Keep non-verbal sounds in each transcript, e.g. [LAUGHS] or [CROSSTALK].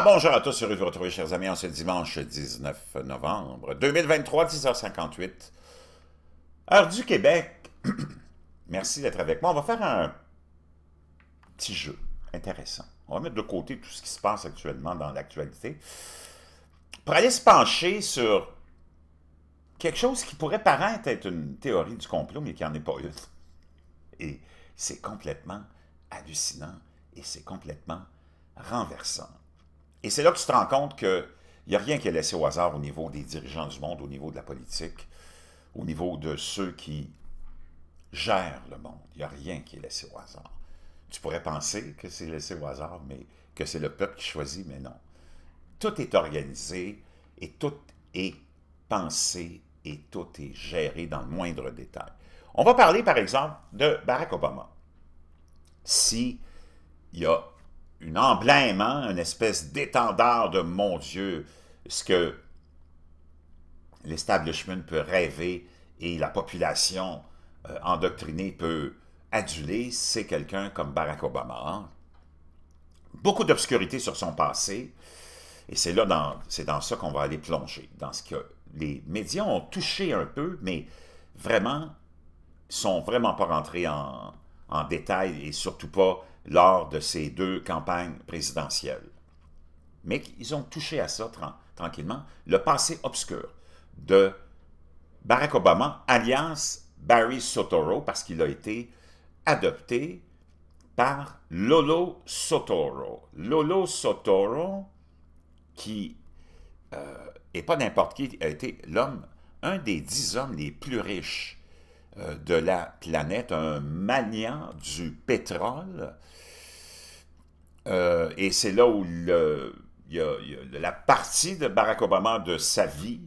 bonjour à tous, heureux de vous retrouver, chers amis, en ce dimanche 19 novembre 2023, 10h58, heure du Québec. [CLEARS THROAT] Merci d'être avec moi. On va faire un petit jeu intéressant. On va mettre de côté tout ce qui se passe actuellement dans l'actualité pour aller se pencher sur quelque chose qui pourrait paraître être une théorie du complot, mais qui n'en est pas une. Et c'est complètement hallucinant et c'est complètement renversant. Et c'est là que tu te rends compte qu'il n'y a rien qui est laissé au hasard au niveau des dirigeants du monde, au niveau de la politique, au niveau de ceux qui gèrent le monde. Il n'y a rien qui est laissé au hasard. Tu pourrais penser que c'est laissé au hasard, mais que c'est le peuple qui choisit, mais non. Tout est organisé et tout est pensé et tout est géré dans le moindre détail. On va parler, par exemple, de Barack Obama. S'il il y a une emblème, hein, une espèce d'étendard de mon Dieu, ce que l'establishment peut rêver et la population euh, endoctrinée peut aduler, c'est quelqu'un comme Barack Obama. Hein. Beaucoup d'obscurité sur son passé, et c'est là dans, c'est dans ça qu'on va aller plonger, dans ce que les médias ont touché un peu, mais vraiment sont vraiment pas rentrés en, en détail et surtout pas lors de ces deux campagnes présidentielles. Mais ils ont touché à ça tranquillement, le passé obscur de Barack Obama, alliance Barry Sotoro, parce qu'il a été adopté par Lolo Sotoro. Lolo Sotoro, qui n'est euh, pas n'importe qui, a été l'homme, un des dix hommes les plus riches euh, de la planète, un maniant du pétrole. Euh, et c'est là où le, y a, la partie de Barack Obama de sa vie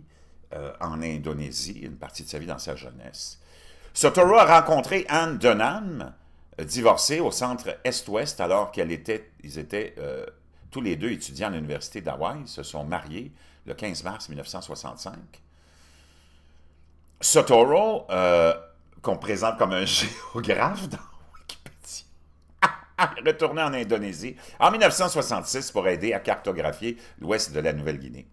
euh, en Indonésie, une partie de sa vie dans sa jeunesse. Sotoro a rencontré Anne Dunham, divorcée au centre Est-Ouest, alors qu'ils était, étaient tous les deux étudiants à l'université d'Hawaï, se sont mariés le 15 mars 1965. Sotoro qu'on présente comme un [LAUGHS] géographe dans Wikipédia. [LAUGHS] Retourné en Indonésie en 1966 pour aider à cartographier l'ouest de la Nouvelle-Guinée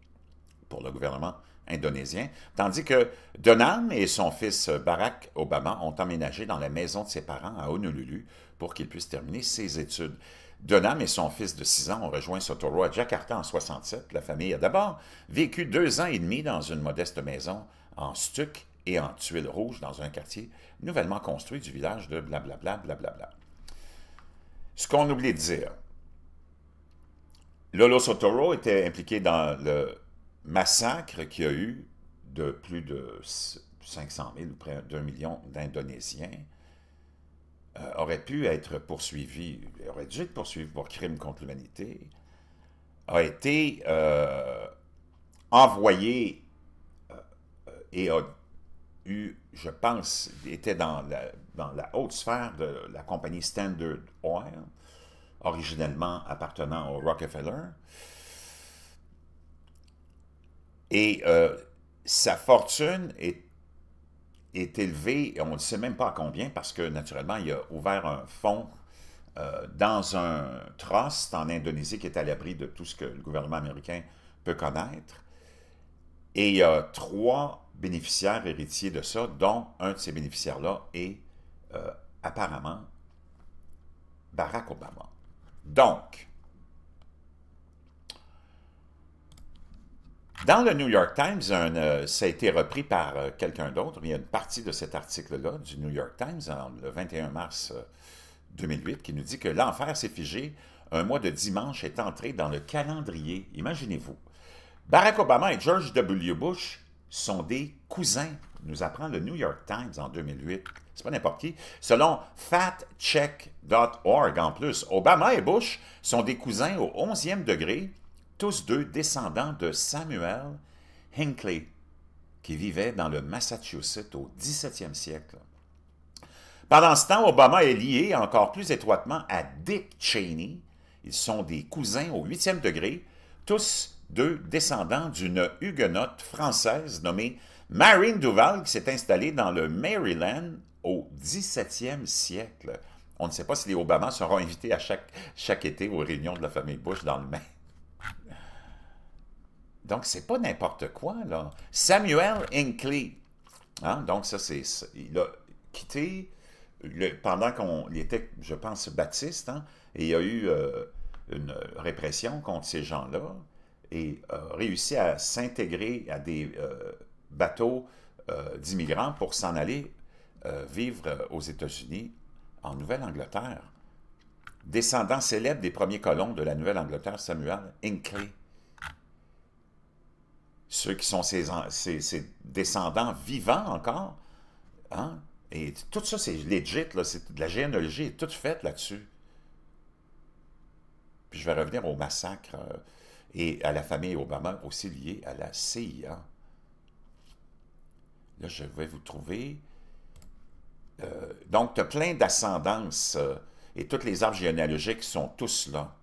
pour le gouvernement indonésien, tandis que Donam et son fils Barack Obama ont emménagé dans la maison de ses parents à Honolulu pour qu'ils puissent terminer ses études. Donam et son fils de 6 ans ont rejoint Sotoro à Jakarta en 67. La famille a d'abord vécu deux ans et demi dans une modeste maison en stuc et en tuiles rouges dans un quartier nouvellement construit du village de blablabla. blablabla. Ce qu'on oublie de dire, Lolo Sotoro était impliqué dans le massacre qu'il y a eu de plus de 500 000 ou près d'un million d'Indonésiens. Euh, aurait pu être poursuivi, aurait dû être poursuivi pour crime contre l'humanité, a été euh, envoyé euh, et a eu, je pense, était dans la, haute sphère de la compagnie Standard Oil, originellement appartenant au Rockefeller. Et euh, sa fortune est, élevée, et on ne sait même pas à combien, parce que naturellement, il a ouvert un fonds euh, dans un trust en Indonésie qui est à l'abri de tout ce que le gouvernement américain peut connaître. Et il y a trois bénéficiaires héritiers de ça, dont un de ces bénéficiaires-là est euh, apparemment Barack Obama. Donc, dans le New York Times, euh, ça a été repris par euh, quelqu'un d'autre. Il y a une partie de cet article-là du New York Times en, le 21 mars 2008 qui nous dit que l'enfer s'est figé. Un mois de dimanche est entré dans le calendrier. Imaginez-vous. Barack Obama et George W. Bush sont des cousins, nous apprend le New York Times en 2008. C'est pas n'importe qui. Selon fatcheck.org, en plus, Obama et Bush sont des cousins au 11e degré, tous deux descendants de Samuel Hinckley, qui vivait dans le Massachusetts au 17e siècle. Pendant ce temps, Obama est lié encore plus étroitement à Dick Cheney. Ils sont des cousins au 8e degré, tous deux descendants d'une huguenote française nommée Marine Duval, qui s'est installée dans le Maryland au 17e siècle. On ne sait pas si les Obama seront invités à chaque, chaque été aux réunions de la famille Bush dans le Maine. Donc, c'est pas n'importe quoi, là. Samuel Hinckley. Hein, donc, ça, c'est... Il a quitté... Le, pendant qu'on était, je pense, baptiste, hein? et il y a eu... Euh, une répression contre ces gens-là et a réussi à s'intégrer à des euh, bateaux euh, d'immigrants pour s'en aller euh, vivre aux États-Unis, en Nouvelle-Angleterre. Descendant célèbre des premiers colons de la Nouvelle-Angleterre, Samuel Hinckley. Ceux qui sont ses, descendants vivants encore, hein, et tout ça c'est legit, de la généalogie est toute faite là-dessus. Puis je vais revenir au massacre euh, et à la famille Obama, aussi liée à la CIA. Là, je vais vous trouver... Euh, donc, tu as plein d'ascendances euh, et toutes les arbres généalogiques sont tous là.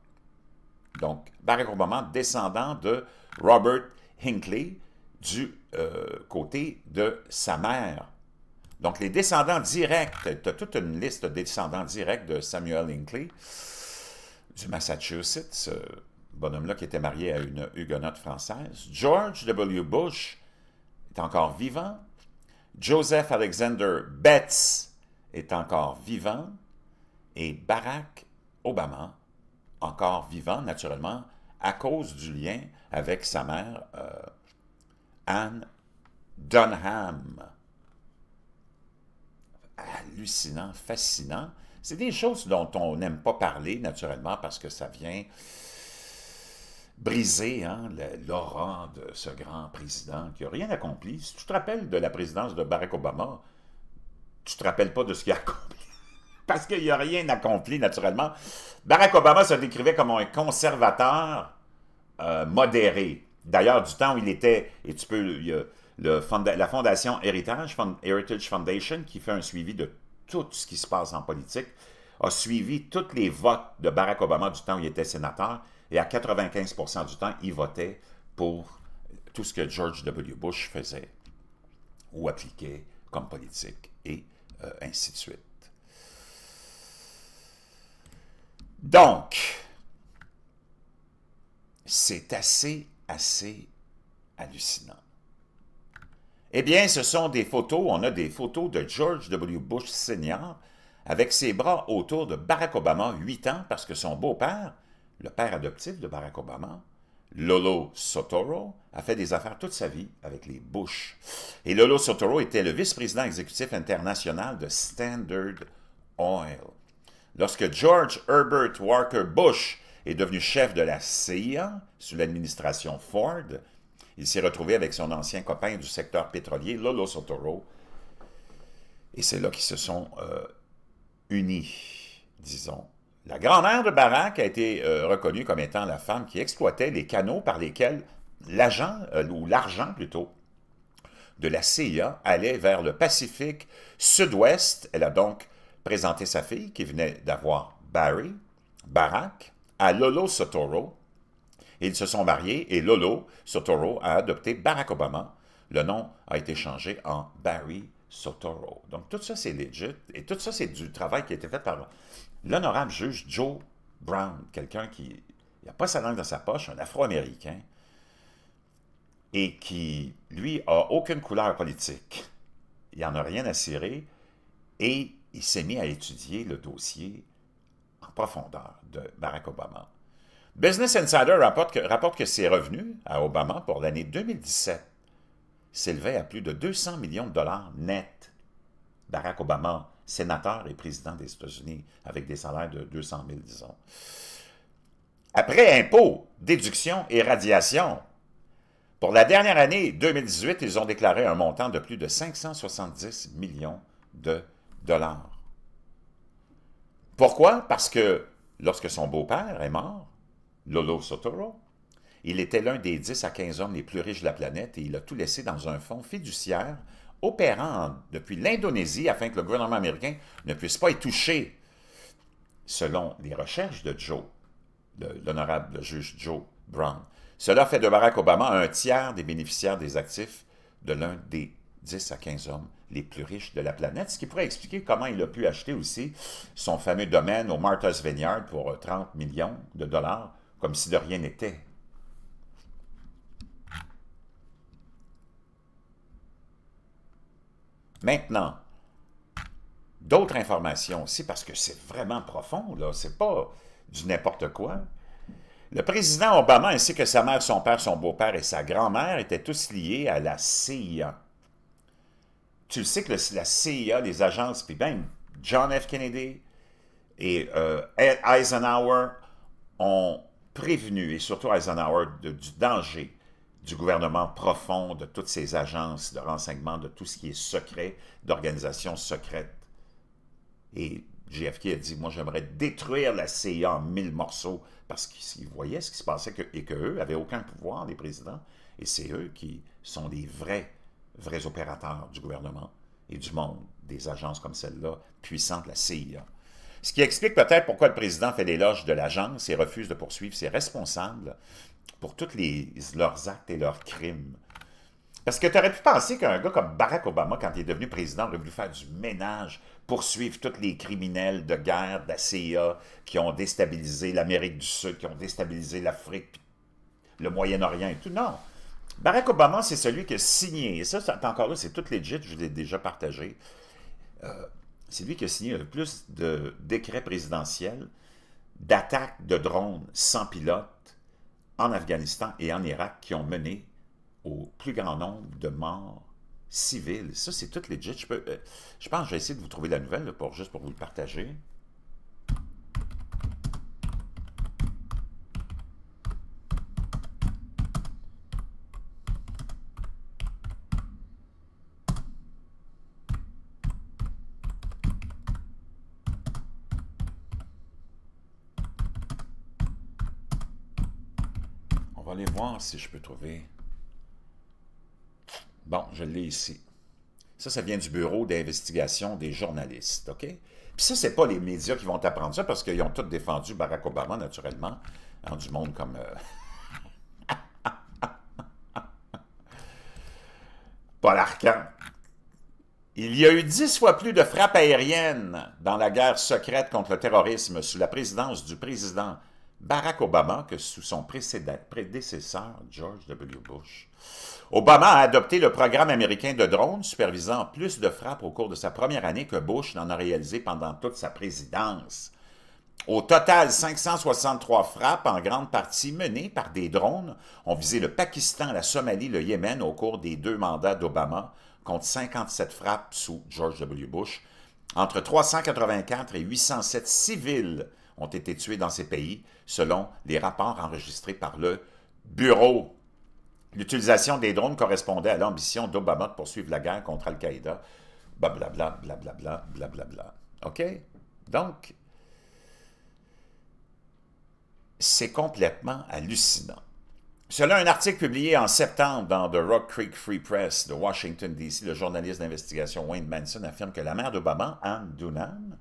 Donc, Barack Obama, descendant de Robert Hinckley, du côté de sa mère. Donc, les descendants directs, tu as toute une liste de descendants directs de Samuel Hinckley du Massachusetts, ce bonhomme-là qui était marié à une huguenote française. George W. Bush est encore vivant. Joseph Alexander Betts est encore vivant. Et Barack Obama, encore vivant, naturellement, à cause du lien avec sa mère, euh, Anne Dunham. Hallucinant, fascinant. C'est des choses dont on n'aime pas parler, naturellement, parce que ça vient briser hein, l'aura de ce grand président qui n'a rien accompli. Si tu te rappelles de la présidence de Barack Obama, tu te rappelles pas de ce qu'il a accompli. [LAUGHS] Parce qu'il n'a a rien accompli, naturellement. Barack Obama se décrivait comme un conservateur euh, modéré. D'ailleurs, du temps où il était, et tu peux, il y a la fondation Heritage, Heritage Foundation, qui fait un suivi de tout ce qui se passe en politique, a suivi tous les votes de Barack Obama du temps où il était sénateur, et à 95 du temps, il votait pour tout ce que George W. Bush faisait ou appliquait comme politique, et euh, ainsi de suite. Donc, c'est assez, assez hallucinant. Eh bien, ce sont des photos, on a des photos de George W. Bush senior avec ses bras autour de Barack Obama, 8 ans, parce que son beau-père, le père adoptif de Barack Obama, Lolo Sotoro, a fait des affaires toute sa vie avec les Bush. Et Lolo Sotoro était le vice-président exécutif international de Standard Oil. Lorsque George Herbert Walker Bush est devenu chef de la CIA sous l'administration Ford, il s'est retrouvé avec son ancien copain du secteur pétrolier, Lolo Sotoro. Et c'est là qu'ils se sont euh, unis, disons. La grand-mère de Barack a été euh, reconnue comme étant la femme qui exploitait les canaux par lesquels l'agent, euh, ou l'argent plutôt, de la CIA allait vers le Pacifique sud-ouest. Elle a donc présenté sa fille, qui venait d'avoir Barry, Barack, à Lolo Sotoro, ils se sont mariés et Lolo Sotoro a adopté Barack Obama. Le nom a été changé en Barry Sotoro. Donc tout ça, c'est legit. Et tout ça, c'est du travail qui a été fait par l'honorable juge Joe Brown, quelqu'un qui n'a pas sa langue dans sa poche, un afro-américain, et qui, lui, a aucune couleur politique. Il n'en a rien à cirer et il s'est mis à étudier le dossier en profondeur de Barack Obama. Business Insider rapporte que, ses revenus à Obama pour l'année 2017 s'élevaient à plus de 200 millions de dollars nets. Barack Obama, sénateur et président des États-Unis, avec des salaires de 200 000, disons. Après impôts, déductions et radiations, pour la dernière année 2018, ils ont déclaré un montant de plus de 570 millions de dollars. Pourquoi? Parce que lorsque son beau-père est mort, Lolo Sotoro. Il était l'un des 10 à 15 hommes les plus riches de la planète et il a tout laissé dans un fonds fiduciaire opérant depuis l'Indonésie afin que le gouvernement américain ne puisse pas y toucher. Selon les recherches de Joe, l'honorable juge Joe Brown, cela fait de Barack Obama un tiers des bénéficiaires des actifs de l'un des 10 à 15 hommes les plus riches de la planète, ce qui pourrait expliquer comment il a pu acheter aussi son fameux domaine au Martha's Vineyard pour 30 euh, millions de dollars comme si de rien n'était. Maintenant, d'autres informations aussi, parce que c'est vraiment profond, là, c'est pas du n'importe quoi. Le président Obama ainsi que sa mère, son père, son beau-père et sa grand-mère étaient tous liés à la CIA. Tu le sais que la CIA, les agences, puis même ben, John F. Kennedy et euh, Eisenhower ont prévenu, et surtout Eisenhower, du danger du gouvernement profond, de toutes ces agences de renseignement, de tout ce qui est secret, d'organisations secrètes. Et JFK a dit, moi j'aimerais détruire la CIA en mille morceaux parce qu'ils voyaient ce qui se passait que, et qu'eux avaient aucun pouvoir, les présidents. Et c'est eux qui sont des vrais, vrais opérateurs du gouvernement et du monde, des agences comme celle-là, puissantes, la CIA. Ce qui explique peut-être pourquoi le président fait l'éloge de l'agence et refuse de poursuivre ses responsables pour tous leurs actes et leurs crimes. Parce que tu aurais pu penser qu'un gars comme Barack Obama, quand il est devenu président, aurait voulu faire du ménage, poursuivre tous les criminels de guerre de la CIA qui ont déstabilisé l'Amérique du Sud, qui ont déstabilisé l'Afrique, le Moyen-Orient et tout. Non. Barack Obama, c'est celui qui a signé, et ça, encore là, c'est tout legit, je l'ai déjà partagé, euh, c'est lui qui a signé le plus de décrets présidentiels d'attaques de drones sans pilote en Afghanistan et en Irak qui ont mené au plus grand nombre de morts civiles. Ça, c'est toutes les Je, euh, je pense que j'ai de vous trouver la nouvelle pour, juste pour vous le partager. voir si je peux trouver... Bon, je l'ai ici. Ça, ça vient du bureau d'investigation des journalistes, OK? Puis ça, c'est pas les médias qui vont apprendre ça, parce qu'ils ont tous défendu Barack Obama, naturellement, en du monde comme... Euh, [LAUGHS] Paul Arcand. Il y a eu dix fois plus de frappes aériennes dans la guerre secrète contre le terrorisme sous la présidence du président Barack Obama que sous son prédécesseur, George W. Bush. Obama a adopté le programme américain de drones, supervisant plus de frappes au cours de sa première année que Bush n'en a réalisé pendant toute sa présidence. Au total, 563 frappes, en grande partie menées par des drones, ont visé le Pakistan, la Somalie, le Yémen au cours des deux mandats d'Obama, contre 57 frappes sous George W. Bush. Entre 384 et 807 civils ont été tués dans ces pays, selon les rapports enregistrés par le Bureau. L'utilisation des drones correspondait à l'ambition d'Obama de poursuivre la guerre contre Al-Qaïda. Blablabla, blablabla, blablabla. OK? Donc, c'est complètement hallucinant. Selon un article publié en septembre dans The Rock Creek Free Press de Washington, D.C., le journaliste d'investigation Wayne Manson affirme que la mère d'Obama, Anne Dunham,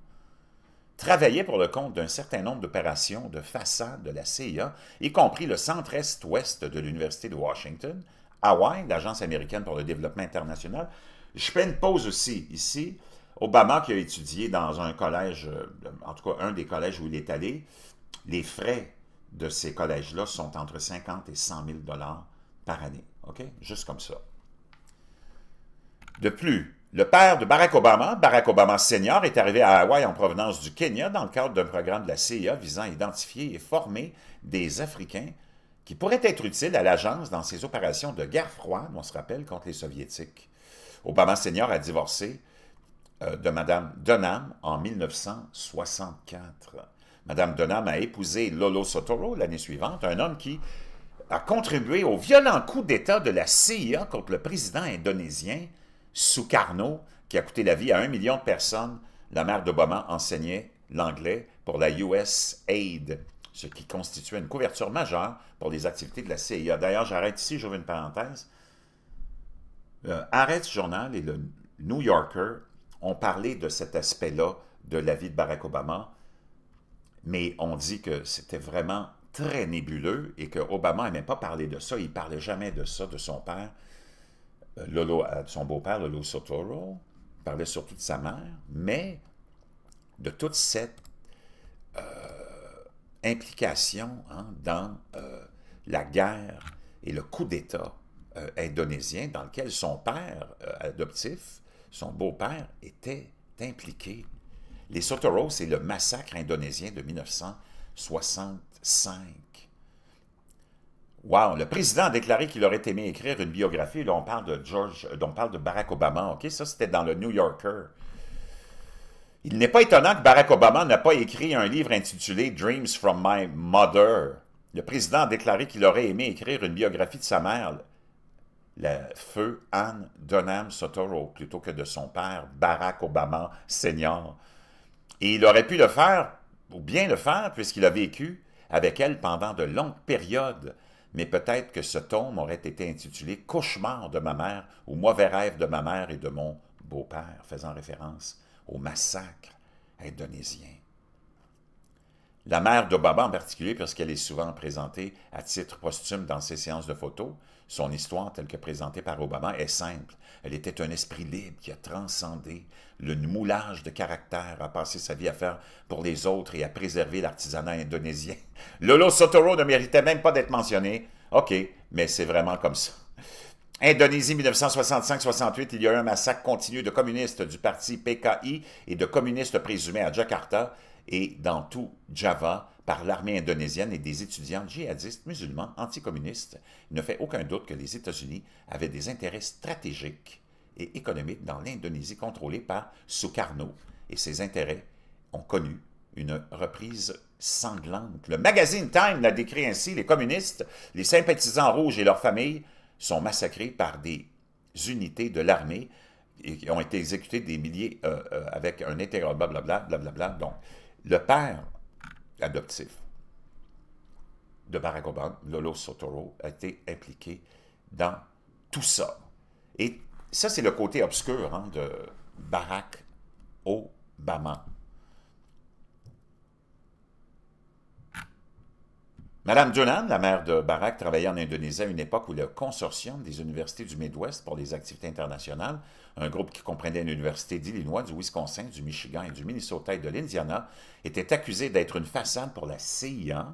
travaillait pour le compte d'un certain nombre d'opérations de façade de la CIA, y compris le centre-est-ouest de l'Université de Washington, Hawaii, l'Agence américaine pour le développement international. Je fais une pause aussi ici. Obama, qui a étudié dans un collège, euh, en tout cas un des collèges où il est allé, les frais de ces collèges-là sont entre 50 et 100 000 dollars par année. OK? Juste comme ça. De plus, le père de Barack Obama, Barack Obama Senior, est arrivé à Hawaï en provenance du Kenya dans le cadre d'un programme de la CIA visant à identifier et former des Africains qui pourraient être utiles à l'agence dans ses opérations de guerre froide, on se rappelle, contre les Soviétiques. Obama Senior a divorcé euh, de Madame Dunham en 1964. Madame Dunham a épousé Lolo Sotoro l'année suivante, un homme qui a contribué au violent coup d'État de la CIA contre le président indonésien sous Carnot, qui a coûté la vie à un million de personnes, la mère d'Obama enseignait l'anglais pour la US Aid, ce qui constituait une couverture majeure pour les activités de la CIA. D'ailleurs, j'arrête ici, j'ouvre une parenthèse. Euh, Arrête journal et le New Yorker ont parlé de cet aspect-là de la vie de Barack Obama, mais on dit que c'était vraiment très nébuleux et que Obama n'aimait pas parler de ça, il parlait jamais de ça, de son père. Lolo, euh, son beau-père, Lolo Sotoro, parlait surtout de sa mère, mais de toute cette euh, implication hein, dans euh, la guerre et le coup d'État indonésien dans lequel son père adoptif, son beau-père, était impliqué. Les Sotoro, c'est le massacre indonésien de 1965. Wow! Le président a déclaré qu'il aurait aimé écrire une biographie. Là, on parle de George, euh, on parle de Barack Obama. OK, ça, c'était dans le New Yorker. Il n'est pas étonnant que Barack Obama n'a pas écrit un livre intitulé Dreams from My Mother. Le président a déclaré qu'il aurait aimé écrire une biographie de sa mère, la feu Anne Dunham Sotoro, plutôt que de son père, Barack Obama Senior. Et il aurait pu le faire, ou bien le faire, puisqu'il a vécu avec elle pendant de longues périodes mais peut-être que ce tome aurait été intitulé Cauchemar de ma mère ou Mauvais rêve de ma mère et de mon beau-père, faisant référence au massacre indonésien. La mère d'Obama en particulier, parce qu'elle est souvent présentée à titre posthume dans ses séances de photos, son histoire telle que présentée par Obama est simple. Elle était un esprit libre qui a transcendé le moulage de caractère, a passé sa vie à faire pour les autres et à préserver l'artisanat indonésien. [LAUGHS] Lolo Sotoro ne méritait même pas d'être mentionné. OK, mais c'est vraiment comme ça. Indonésie 1965-68, il y a eu un massacre continu de communistes du parti PKI et de communistes présumés à Jakarta et dans tout Java par l'armée indonésienne et des étudiants djihadistes musulmans anticommunistes. Il ne fait aucun doute que les États-Unis avaient des intérêts stratégiques et économiques dans l'Indonésie contrôlée par Sukarno, et ces intérêts ont connu une reprise sanglante. Le magazine Time l'a décrit ainsi, les communistes, les sympathisants rouges et leurs familles sont massacrés par des unités de l'armée et ont été exécutés des milliers euh, euh, avec un intégral blablabla, blablabla. Donc, le père adoptif de Barack Obama, Lolo Sotoro, a été impliqué dans tout ça. Et ça, c'est le côté obscur hein, de Barack Obama. Madame Dunham, la mère de Barak, travaillait en Indonésie à une époque où le consortium des universités du Midwest pour les activités internationales, un groupe qui comprenait l'université d'Illinois, du Wisconsin, du Michigan et du Minnesota et de l'Indiana, était accusé d'être une façade pour la CIA,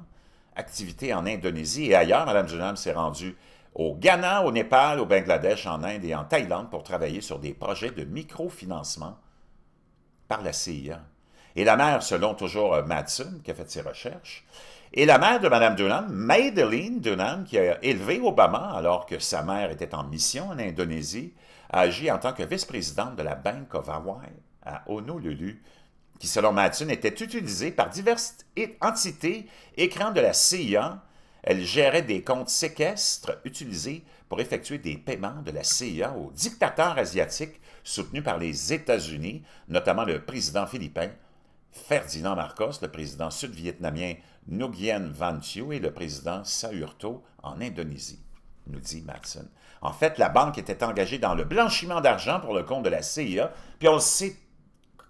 activité en Indonésie et ailleurs. Madame Dunan s'est rendue au Ghana, au Népal, au Bangladesh, en Inde et en Thaïlande pour travailler sur des projets de microfinancement par la CIA. Et la mère, selon toujours euh, Madsen, qui a fait ses recherches, et la mère de Mme Dunham, Madeleine Dunham, qui a élevé Obama alors que sa mère était en mission en Indonésie, a agi en tant que vice-présidente de la Bank of Hawaii à Honolulu, qui, selon Madison, était utilisée par diverses entités écrans de la CIA. Elle gérait des comptes séquestres utilisés pour effectuer des paiements de la CIA aux dictateurs asiatiques soutenus par les États-Unis, notamment le président philippin Ferdinand Marcos, le président sud-vietnamien Nguyen Van Thieu et le président Saurto en Indonésie, nous dit Matson. En fait, la banque était engagée dans le blanchiment d'argent pour le compte de la CIA, puis on le sait,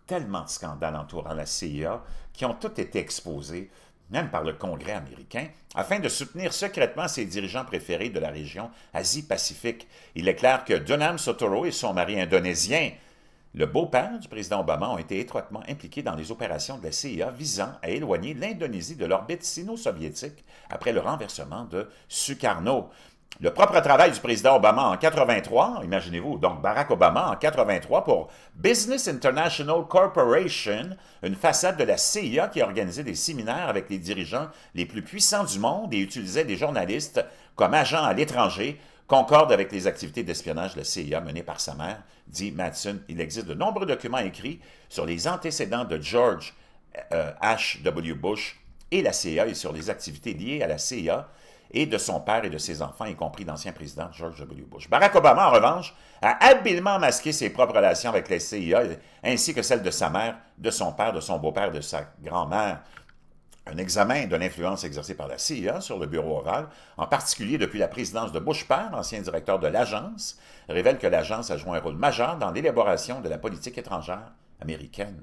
tellement de scandales entourant la CIA qui ont tout été exposés, même par le Congrès américain, afin de soutenir secrètement ses dirigeants préférés de la région Asie-Pacifique. Il est clair que Dunham Sotoro et son mari indonésien le beau-père du président Obama a été étroitement impliqué dans les opérations de la CIA visant à éloigner l'Indonésie de l'orbite sino-soviétique après le renversement de Sukarno. Le propre travail du président Obama en 83, imaginez-vous, donc Barack Obama en 83 pour Business International Corporation, une façade de la CIA qui organisait des séminaires avec les dirigeants les plus puissants du monde et utilisait des journalistes comme agents à l'étranger concorde avec les activités d'espionnage de la CIA menées par sa mère, dit Madsen. Il existe de nombreux documents écrits sur les antécédents de George euh, H. W. Bush et la CIA et sur les activités liées à la CIA et de son père et de ses enfants, y compris l'ancien président George W. Bush. Barack Obama, en revanche, a habilement masqué ses propres relations avec la CIA, ainsi que celles de sa mère, de son père, de son beau-père, de sa grand-mère, un examen de l'influence exercée par la CIA sur le bureau oral, en particulier depuis la présidence de Bush père, ancien directeur de l'agence, révèle que l'agence a joué un rôle majeur dans l'élaboration de la politique étrangère américaine.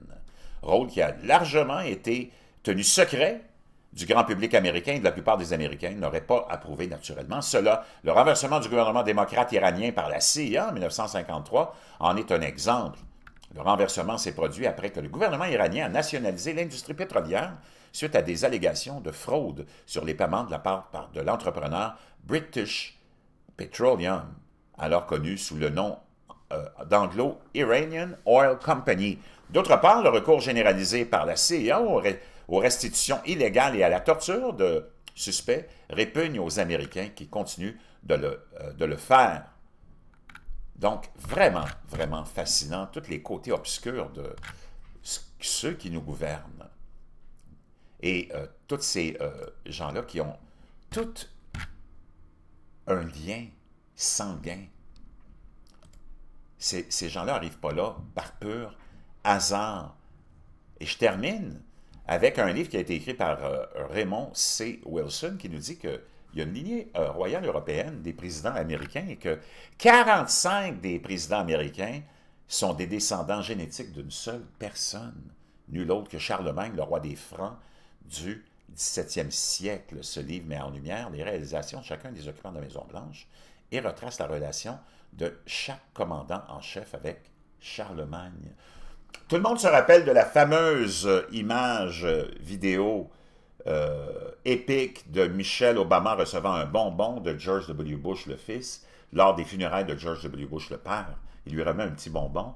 Rôle qui a largement été tenu secret du grand public américain et de la plupart des Américains n'auraient pas approuvé naturellement. Cela, le renversement du gouvernement démocrate iranien par la CIA en 1953 en est un exemple. Le renversement s'est produit après que le gouvernement iranien a nationalisé l'industrie pétrolière suite à des allégations de fraude sur les paiements de la part de l'entrepreneur British Petroleum, alors connu sous le nom euh, d'Anglo Iranian Oil Company. D'autre part, le recours généralisé par la CIA e aux, restitutions illégales et à la torture de suspects répugne aux Américains qui continuent de le euh, faire. Donc, vraiment, vraiment fascinant, tous les côtés obscurs de ceux qui nous gouvernent. Et euh, tous ces euh, gens-là qui ont tout un lien sanguin, ces, ces gens-là n'arrivent pas là par pur hasard. Et je termine avec un livre qui a été écrit par euh, Raymond C. Wilson qui nous dit qu'il y a une lignée royale européenne des présidents américains et que 45 des présidents américains sont des descendants génétiques d'une seule personne, nul autre que Charlemagne, le roi des Francs, du 17e siècle, ce livre met en lumière les réalisations de chacun des occupants de la Maison-Blanche et retrace la relation de chaque commandant en chef avec Charlemagne. Tout le monde se rappelle de la fameuse image vidéo euh, épique de Michelle Obama recevant un bonbon de George W. Bush le fils lors des funérailles de George W. Bush le père. Il lui remet un petit bonbon.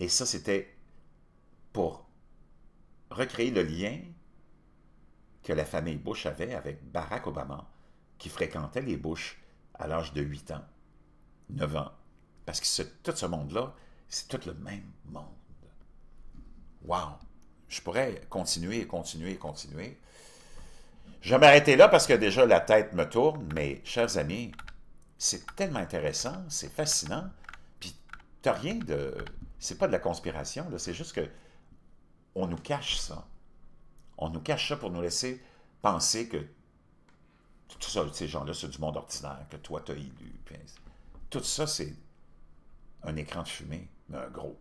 Et ça, c'était pour recréer le lien que la famille Bush avait avec Barack Obama, qui fréquentait les Bush à l'âge de 8 ans, 9 ans. Parce que tout ce monde-là, c'est tout le même monde. Wow! Je pourrais continuer et continuer et continuer. Je vais m'arrêter là parce que déjà la tête me tourne, mais chers amis, c'est tellement intéressant, c'est fascinant, puis t'as rien de... C'est pas de la conspiration, c'est juste que on nous cache ça. On nous cache ça pour nous laisser penser que tout ça, ces gens-là, c'est du monde ordinaire, que toi, tu élu. tout ça, c'est un écran de fumée, mais un gros.